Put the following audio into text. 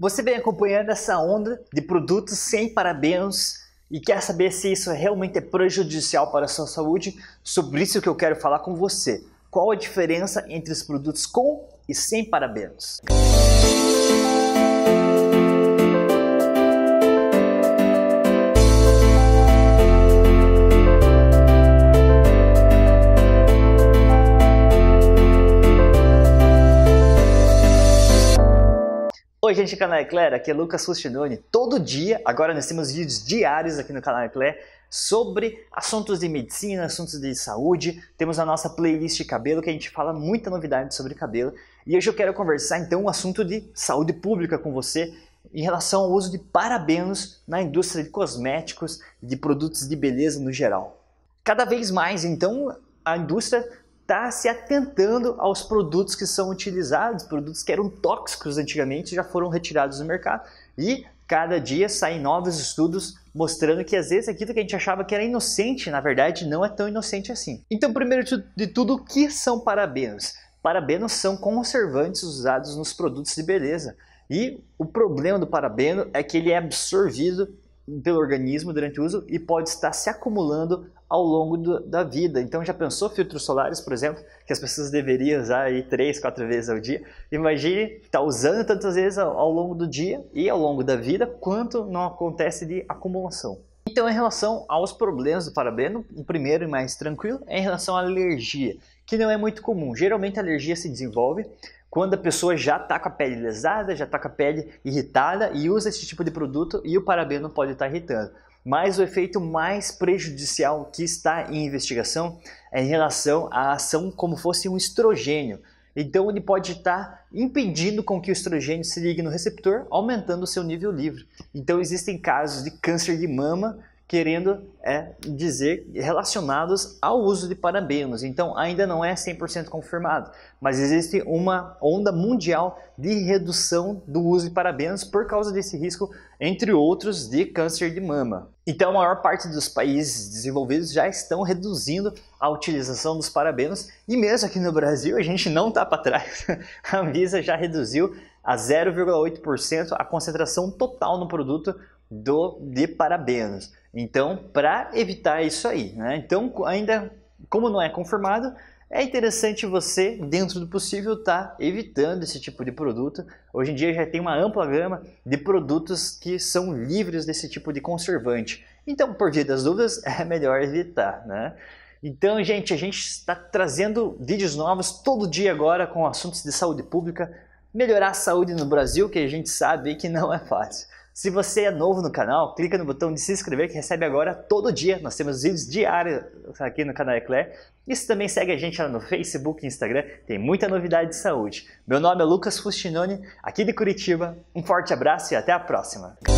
Você vem acompanhando essa onda de produtos sem parabéns e quer saber se isso realmente é prejudicial para a sua saúde? Sobre isso que eu quero falar com você. Qual a diferença entre os produtos com e sem parabéns? Música Oi, gente do canal Eclair, aqui é Lucas Fustinoni. Todo dia, agora nós temos vídeos diários aqui no canal Eclair sobre assuntos de medicina, assuntos de saúde. Temos a nossa playlist de cabelo que a gente fala muita novidade sobre cabelo. E hoje eu quero conversar então um assunto de saúde pública com você em relação ao uso de parabenos na indústria de cosméticos e de produtos de beleza no geral. Cada vez mais, então, a indústria está se atentando aos produtos que são utilizados, produtos que eram tóxicos antigamente já foram retirados do mercado e cada dia saem novos estudos mostrando que às vezes aquilo que a gente achava que era inocente, na verdade não é tão inocente assim. Então, primeiro de tudo, o que são parabenos? Parabenos são conservantes usados nos produtos de beleza. E o problema do parabeno é que ele é absorvido pelo organismo durante o uso e pode estar se acumulando ao longo do, da vida. Então já pensou filtros solares, por exemplo, que as pessoas deveriam usar aí três, quatro vezes ao dia? Imagine estar tá usando tantas vezes ao, ao longo do dia e ao longo da vida, quanto não acontece de acumulação. Então, em relação aos problemas do parabeno, o primeiro e mais tranquilo é em relação à alergia, que não é muito comum. Geralmente a alergia se desenvolve quando a pessoa já está com a pele lesada, já está com a pele irritada e usa esse tipo de produto e o parabeno pode estar tá irritando. Mas o efeito mais prejudicial que está em investigação é em relação à ação como fosse um estrogênio, então ele pode estar impedindo com que o estrogênio se ligue no receptor, aumentando o seu nível livre. Então existem casos de câncer de mama querendo é, dizer relacionados ao uso de parabenos. Então, ainda não é 100% confirmado, mas existe uma onda mundial de redução do uso de parabenos por causa desse risco, entre outros, de câncer de mama. Então, a maior parte dos países desenvolvidos já estão reduzindo a utilização dos parabenos e mesmo aqui no Brasil a gente não está para trás. A Anvisa já reduziu a 0,8% a concentração total no produto do de parabéns. Então, para evitar isso aí, né? Então, ainda como não é confirmado, é interessante você, dentro do possível, estar tá evitando esse tipo de produto. Hoje em dia já tem uma ampla gama de produtos que são livres desse tipo de conservante. Então, por via das dúvidas, é melhor evitar, né? Então, gente, a gente está trazendo vídeos novos todo dia agora com assuntos de saúde pública, melhorar a saúde no Brasil, que a gente sabe que não é fácil. Se você é novo no canal, clica no botão de se inscrever que recebe agora todo dia. Nós temos vídeos diários aqui no canal Eclair. E se também segue a gente lá no Facebook e Instagram, tem muita novidade de saúde. Meu nome é Lucas Fustinoni, aqui de Curitiba. Um forte abraço e até a próxima!